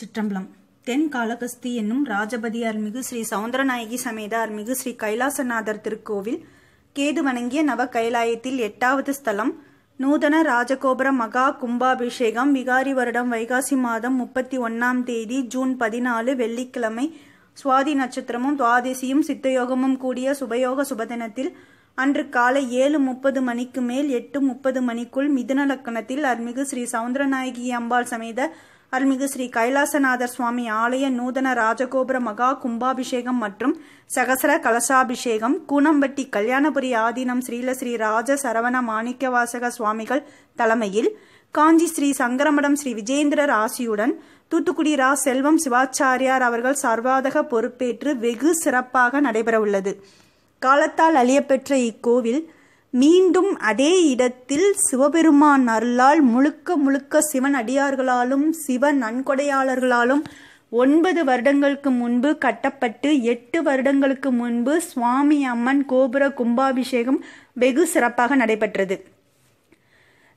சிற்றம்பலம் தென் காலகஸ்தி என்னும் ராஜபதி அருள்மிகு ஸ்ரீ சவுந்தரநாயகி சமேத அருள்மிகு ஸ்ரீ கைலாசநாதர் திருக்கோவில் கேது வணங்கிய நவ கைலாயத்தில் எட்டாவது ஸ்தலம் நூதன ராஜகோபுர மகா கும்பாபிஷேகம் விகாரி வருடம் வைகாசி மாதம் முப்பத்தி ஒன்னாம் தேதி ஜூன் பதினாலு வெள்ளிக்கிழமை சுவாதி நட்சத்திரமும் துவாதிசியும் சித்தயோகமும் கூடிய சுபயோக சுபதினத்தில் அன்று காலை ஏழு முப்பது மணிக்கு மேல் எட்டு முப்பது மணிக்குள் மிதுன லக்கணத்தில் அருமிகு ஸ்ரீ சவுந்தரநாயகி அம்பாள் சமேத அருள்மிகு ஸ்ரீ கைலாசநாதர் சுவாமி ஆலய நூதன ராஜகோபுர மகா கும்பாபிஷேகம் மற்றும் சகசர கலசாபிஷேகம் கூனம்பட்டி கல்யாணபுரி ஆதீனம் ஸ்ரீல ஸ்ரீ ராஜ சரவண மாணிக்கவாசக சுவாமிகள் தலைமையில் காஞ்சி ஸ்ரீ சங்கரமடம் ஸ்ரீ விஜேந்திரர் ஆசியுடன் தூத்துக்குடி ரா செல்வம் சிவாச்சாரியார் அவர்கள் சர்வாதக பொறுப்பேற்று வெகு சிறப்பாக நடைபெறவுள்ளது காலத்தால் அழியப்பெற்ற இக்கோவில் மீண்டும் அதே இடத்தில் சிவபெருமான் அருளால் முழுக்க முழுக்க சிவன் அடியார்களாலும் சிவ நன்கொடையாளர்களாலும் ஒன்பது வருடங்களுக்கு முன்பு கட்டப்பட்டு எட்டு வருடங்களுக்கு முன்பு சுவாமி அம்மன் கோபுர கும்பாபிஷேகம் வெகு சிறப்பாக நடைபெற்றது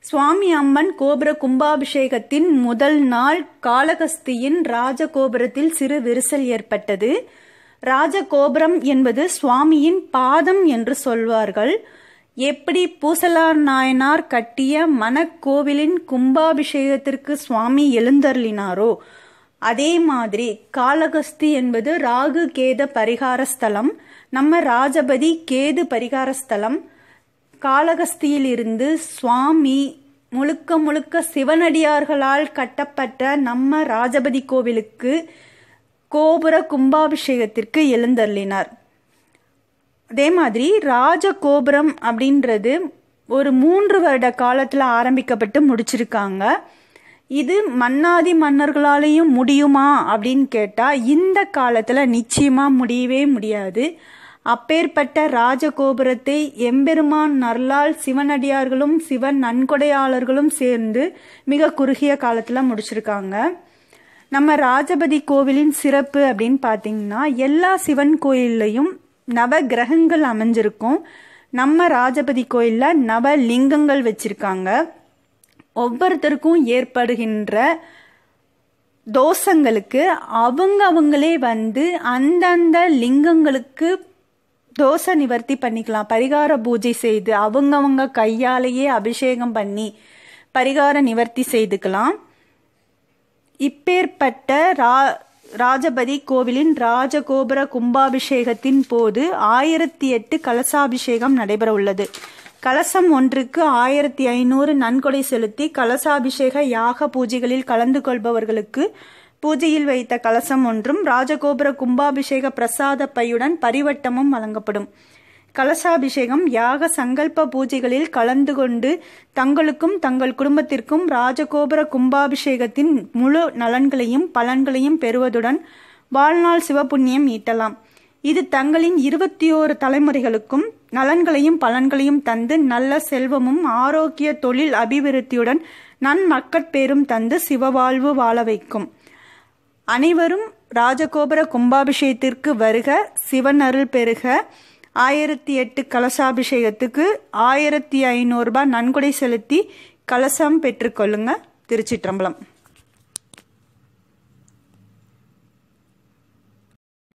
சுவாமி அம்மன் கோபுர கும்பாபிஷேகத்தின் முதல் நாள் காளகஸ்தியின் ராஜகோபுரத்தில் சிறு விரிசல் ஏற்பட்டது ராஜகோபுரம் என்பது சுவாமியின் பாதம் என்று சொல்வார்கள் எப்படி பூசலார் நாயனார் கட்டிய மணக்கோவிலின் கும்பாபிஷேகத்திற்கு சுவாமி எழுந்தருளினாரோ அதே மாதிரி காலகஸ்தி என்பது ராகு கேத பரிகார ஸ்தலம் நம்ம ராஜபதி கேது பரிகார ஸ்தலம் காலகஸ்தியிலிருந்து சுவாமி முழுக்க முழுக்க சிவனடியார்களால் கட்டப்பட்ட நம்ம ராஜபதி கோவிலுக்கு கோபுர கும்பாபிஷேகத்திற்கு எழுந்தருளினார் அதே மாதிரி ராஜகோபுரம் அப்படின்றது ஒரு மூன்று வருட காலத்தில் ஆரம்பிக்கப்பட்டு முடிச்சிருக்காங்க இது மன்னாதி மன்னர்களாலேயும் முடியுமா அப்படின்னு கேட்டால் இந்த காலத்தில் நிச்சயமாக முடியவே முடியாது அப்பேற்பட்ட ராஜகோபுரத்தை எம்பெருமான் நர்லால் சிவனடியார்களும் சிவன் நன்கொடையாளர்களும் சேர்ந்து மிக குறுகிய காலத்தில் முடிச்சிருக்காங்க நம்ம ராஜபதி கோவிலின் சிறப்பு அப்படின்னு பார்த்தீங்கன்னா எல்லா சிவன் கோயில்லையும் நவ கிரகங்கள் அமைஞ்சிருக்கும் நம்ம ராஜபதி கோயிலில் நவ லிங்கங்கள் வச்சுருக்காங்க ஒவ்வொருத்தருக்கும் ஏற்படுகின்ற தோஷங்களுக்கு அவங்க அவங்களே வந்து அந்தந்த லிங்கங்களுக்கு தோசை நிவர்த்தி பண்ணிக்கலாம் பரிகார பூஜை செய்து அவங்கவங்க கையாலேயே அபிஷேகம் பண்ணி பரிகார நிவர்த்தி செய்துக்கலாம் இப்பேற்பட்ட ரா ராஜபதி கோவிலின் ராஜகோபுர கும்பாபிஷேகத்தின் போது ஆயிரத்தி எட்டு கலசாபிஷேகம் நடைபெற உள்ளது கலசம் ஒன்றுக்கு ஆயிரத்தி ஐநூறு நன்கொடை செலுத்தி கலசாபிஷேக யாக பூஜைகளில் கலந்து கொள்பவர்களுக்கு பூஜையில் வைத்த கலசம் ஒன்றும் ராஜகோபுர கும்பாபிஷேக பிரசாத பையுடன் பரிவட்டமும் வழங்கப்படும் கலசாபிஷேகம் யாக சங்கல்ப பூஜைகளில் கலந்து கொண்டு தங்களுக்கும் தங்கள் குடும்பத்திற்கும் ராஜகோபுர கும்பாபிஷேகத்தின் முழு நலன்களையும் பலன்களையும் பெறுவதுடன் வாழ்நாள் சிவபுண்ணியம் ஈட்டலாம் இது தங்களின் இருபத்தி ஓரு தலைமுறைகளுக்கும் நலன்களையும் பலன்களையும் தந்து நல்ல செல்வமும் ஆரோக்கிய தொழில் அபிவிருத்தியுடன் நன் மக்கட்பேரும் தந்து சிவவாழ்வு வாழ வைக்கும் அனைவரும் ராஜகோபுர கும்பாபிஷேகத்திற்கு வருக சிவன் அருள் பெறுக ஆயிரத்தி எட்டு கலசாபிஷேகத்துக்கு ஆயிரத்தி ஐநூறுரூபா நன்கொடை செலுத்தி கலசம் பெற்றுக்கொள்ளுங்க திருச்சிற்றம்பலம்